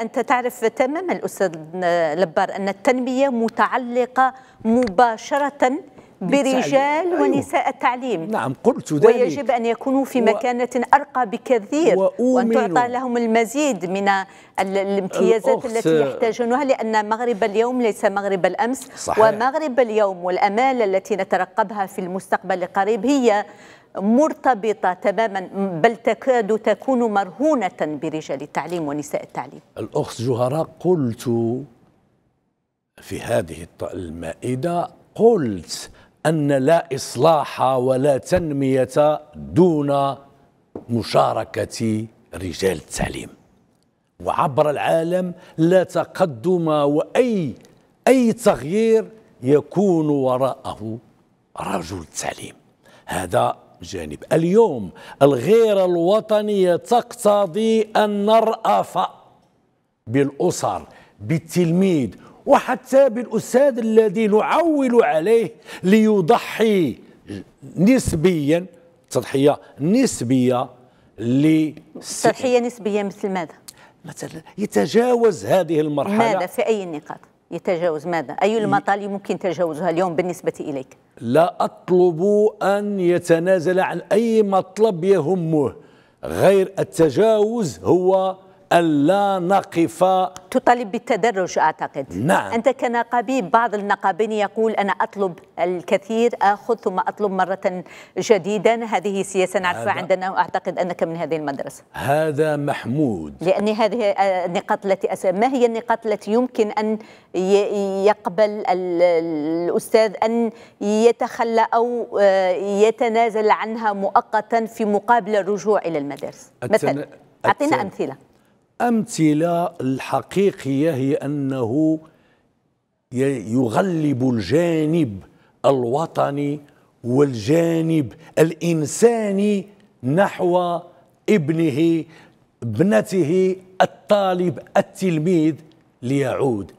أنت تعرف تماما الأستاذ لبار أن التنمية متعلقة مباشرة برجال أيوة. ونساء التعليم نعم قلت ذلك ويجب أن يكونوا في مكانة و... أرقى بكثير وأن تعطى لهم المزيد من الامتيازات التي يحتاجونها لأن مغرب اليوم ليس مغرب الأمس صحيح. ومغرب اليوم والأمال التي نترقبها في المستقبل القريب هي مرتبطة تماما بل تكاد تكون مرهونة برجال التعليم ونساء التعليم الأخت جهراء قلت في هذه المائدة قلت أن لا إصلاح ولا تنمية دون مشاركة رجال التعليم وعبر العالم لا تقدم وأي أي تغيير يكون وراءه رجل التعليم هذا جانب اليوم الغيرة الوطنية تقتضي أن نرأف بالأسر بالتلميذ وحتى بالاستاذ الذي نعول عليه ليضحي نسبيا تضحية نسبية ل تضحية نسبية مثل ماذا؟ مثلا يتجاوز هذه المرحلة ماذا في أي نقاط؟ يتجاوز ماذا؟ أي المطالب ممكن تجاوزها اليوم بالنسبة إليك؟ لا أطلب أن يتنازل عن أي مطلب يهمه غير التجاوز هو ألا نقف تطالب بالتدرج أعتقد نعم أنت كنقابي بعض النقابين يقول أنا أطلب الكثير أخذ ثم أطلب مرة جديدا هذه سياسة نعرفها عندنا وأعتقد أنك من هذه المدرسة هذا محمود لأن هذه النقاط آه، التي أسأل ما هي النقاط التي يمكن أن يقبل الأستاذ أن يتخلى أو آه، يتنازل عنها مؤقتا في مقابل الرجوع إلى المدارس مثلا أعطينا أمثلة أمثلة الحقيقية هي أنه يغلب الجانب الوطني والجانب الإنساني نحو ابنه ابنته الطالب التلميذ ليعود